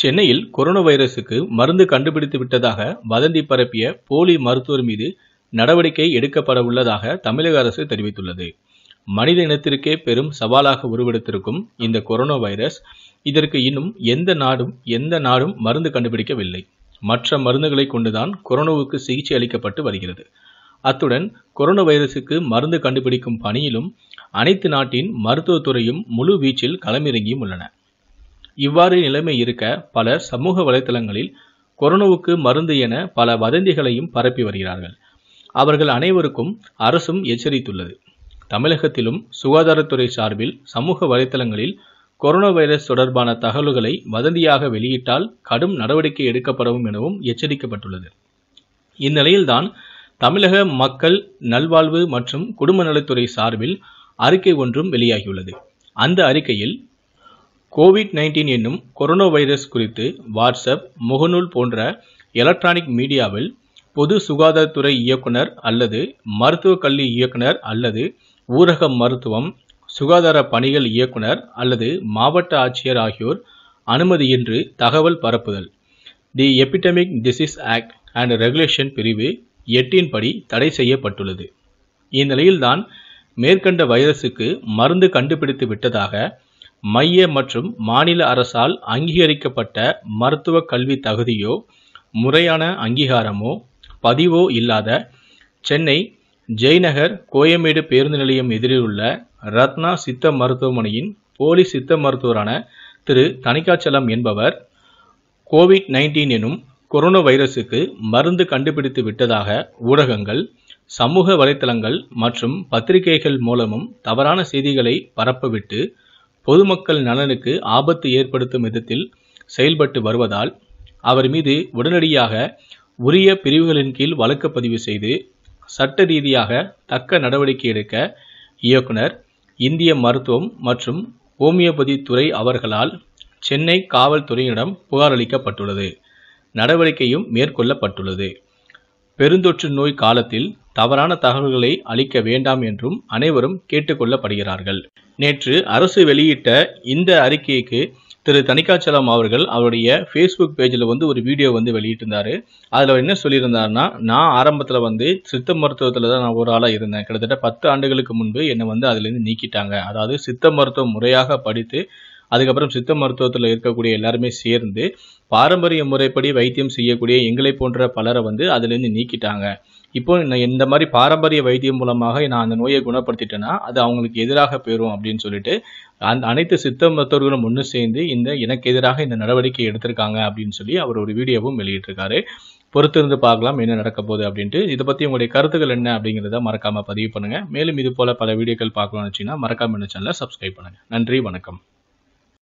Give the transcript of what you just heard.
சென்னையில் கொரோனா வைரசுக்கு மருந்து கண்டுபிடித்து விட்டதாக வதந்தி பரப்பிய போலி மருத்துவர் மீது நடவடிக்கை எடுக்கப்பட உள்ளதாக தமிழக அரசு தெரிவித்துள்ளது மனித இனத்திற்கே பெரும் சவாலாக உருவெடுத்திருக்கும் இந்த கொரோனா வைரஸ் இதற்கு இன்னும் எந்த நாடும் எந்த நாடும் மருந்து கண்டுபிடிக்கவில்லை மற்ற மருந்துகளை கொண்டுதான் கொரோனாவுக்கு சிகிச்சை அளிக்கப்பட்டு வருகிறது அத்துடன் கொரோனா வைரசுக்கு மருந்து கண்டுபிடிக்கும் பணியிலும் அனைத்து நாட்டின் மருத்துவத்துறையும் முழு வீச்சில் களமிறங்கியும் உள்ளன இவ்வாறு நிலைமை இருக்க பலர் சமூக வலைதளங்களில் கொரோனாவுக்கு மருந்து என பல வதந்திகளையும் பரப்பி வருகிறார்கள் அவர்கள் அனைவருக்கும் அரசும் எச்சரித்துள்ளது தமிழகத்திலும் சுகாதாரத்துறை சார்பில் சமூக வலைதளங்களில் கொரோனா வைரஸ் தொடர்பான தகவல்களை வதந்தியாக வெளியிட்டால் கடும் நடவடிக்கை எடுக்கப்படவும் எனவும் எச்சரிக்கப்பட்டுள்ளது இந்நிலையில்தான் தமிழக மக்கள் நல்வாழ்வு மற்றும் குடும்ப நலத்துறை சார்பில் அறிக்கை ஒன்றும் வெளியாகியுள்ளது அந்த அறிக்கையில் கோவிட் நைன்டீன் என்னும் கொரோனா வைரஸ் குறித்து வாட்ஸ்அப் முகநூல் போன்ற எலக்ட்ரானிக் மீடியாவில் பொது சுகாதாரத்துறை இயக்குனர் அல்லது மருத்துவக் கல்வி இயக்குனர் அல்லது ஊரக மருத்துவம் சுகாதார பணிகள் இயக்குனர் அல்லது மாவட்ட ஆட்சியர் ஆகியோர் அனுமதியின்றி தகவல் பரப்புதல் the epidemic disease act and regulation பிரிவு எட்டின் படி தடை செய்யப்பட்டுள்ளது இந்நிலையில்தான் மேற்கண்ட வைரஸுக்கு மருந்து கண்டுபிடித்து விட்டதாக மைய மற்றும் மாநில அரசால் அங்கீகரிக்கப்பட்ட மருத்துவ கல்வி தகுதியோ முறையான அங்கீகாரமோ பதிவோ இல்லாத சென்னை ஜெய்நகர் கோயமேடு பேருந்து நிலையம் எதிரில் உள்ள ரத்னா சித்த மருத்துவமனையின் போலி சித்த மருத்துவரான திரு தணிகாச்சலம் என்பவர் கோவிட் நைன்டீன் எனும் கொரோனா வைரஸுக்கு மருந்து கண்டுபிடித்து விட்டதாக ஊடகங்கள் சமூக வலைத்தளங்கள் மற்றும் பத்திரிகைகள் மூலமும் தவறான செய்திகளை பரப்பவிட்டு பொதுமக்கள் நலனுக்கு ஆபத்து ஏற்படுத்தும் விதத்தில் செயல்பட்டு வருவதால் அவர் மீது உடனடியாக உரிய பிரிவுகளின் கீழ் வழக்கு பதிவு செய்து சட்ட ரீதியாக தக்க நடவடிக்கை எடுக்க இயக்குனர் இந்திய மருத்துவம் மற்றும் ஹோமியோபதி துறை அவர்களால் சென்னை காவல்துறையிடம் புகார் அளிக்கப்பட்டுள்ளது நடவடிக்கையும் மேற்கொள்ளப்பட்டுள்ளது பெருந்தொற்று நோய் காலத்தில் தவறான தகவல்களை அளிக்க வேண்டாம் என்றும் அனைவரும் கேட்டுக்கொள்ளப்படுகிறார்கள் நேற்று அரசு வெளியிட்ட இந்த அறிக்கைக்கு திரு தணிகாச்சலம் அவர்கள் அவருடைய ஃபேஸ்புக் பேஜில் வந்து ஒரு வீடியோ வந்து வெளியிட்டிருந்தார் அதில் என்ன சொல்லியிருந்தாருன்னா நான் ஆரம்பத்தில் வந்து சித்த மருத்துவத்தில் தான் நான் ஒரு ஆளாக இருந்தேன் கிட்டத்தட்ட பத்து ஆண்டுகளுக்கு முன்பு என்னை வந்து அதுலேருந்து நீக்கிட்டாங்க அதாவது சித்த மருத்துவம் முறையாக படித்து அதுக்கப்புறம் சித்த மருத்துவத்தில் இருக்கக்கூடிய எல்லாருமே சேர்ந்து பாரம்பரிய முறைப்படி வைத்தியம் செய்யக்கூடிய எங்களை போன்ற பலரை வந்து அதுலேருந்து நீக்கிட்டாங்க இப்போ இந்த மாதிரி பாரம்பரிய வைத்தியம் மூலமாக நான் அந்த நோயை குணப்படுத்திட்டேன்னா அது அவங்களுக்கு எதிராக போயிடும் அப்படின்னு சொல்லிட்டு அந்த அனைத்து சித்த மருத்துவர்களும் ஒன்று சேர்ந்து இந்த எனக்கு எதிராக இந்த நடவடிக்கை எடுத்திருக்காங்க அப்படின்னு சொல்லி அவர் ஒரு வீடியோவும் வெளியிட்டிருக்காரு பொறுத்திருந்து பார்க்கலாம் என்ன நடக்க போகுது அப்படின்ட்டு இதை பற்றி உங்களுடைய கருத்துக்கள் என்ன அப்படிங்கிறத மறக்காமல் பதிவு பண்ணுங்கள் மேலும் இது போல் பல வீடியோக்கள் பார்க்கணும்னு வச்சுன்னா மறக்காமல் என்ன சேனலில் சப்ஸ்கிரைப் பண்ணுங்கள் நன்றி வணக்கம்